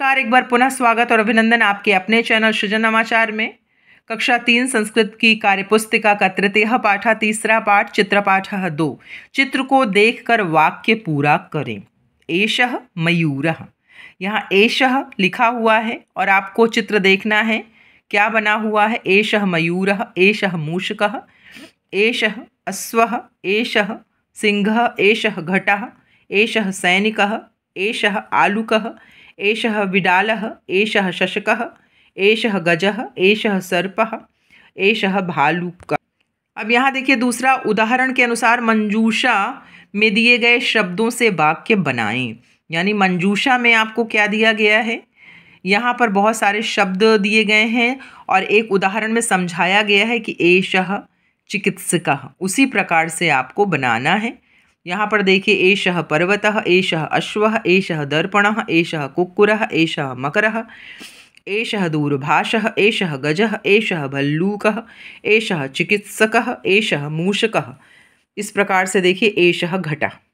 नमस्कार एक बार पुनः स्वागत और अभिनंदन आपके अपने चैनल सृजन नमाचार में कक्षा तीन संस्कृत की कार्यपुस्तिका का तृतीय पाठ तीसरा पाठ चित्र पाठ दो चित्र को देखकर वाक्य पूरा करें एश मयूर यहाँ एश लिखा हुआ है और आपको चित्र देखना है क्या बना हुआ है एश मयूर एष मूषक एष अश्व एष सिंह एष घट एष सैनिक एश आलुक एषः विडाल एषः शशकः एषः गजः एषः सर्पः एषः भालुक अब यहाँ देखिए दूसरा उदाहरण के अनुसार मंजूषा में दिए गए शब्दों से वाक्य बनाएं यानी मंजूषा में आपको क्या दिया गया है यहाँ पर बहुत सारे शब्द दिए गए हैं और एक उदाहरण में समझाया गया है कि एष चिकित्सक उसी प्रकार से आपको बनाना है यहाँ पर देखिए एष पर्वत एष अश्व एष दर्पण एष कुकुर एष मकर एष दूरभाष एष गज एष भल्लूक एष चिकित्सक एष मूषक इस प्रकार से देखिए एष घटा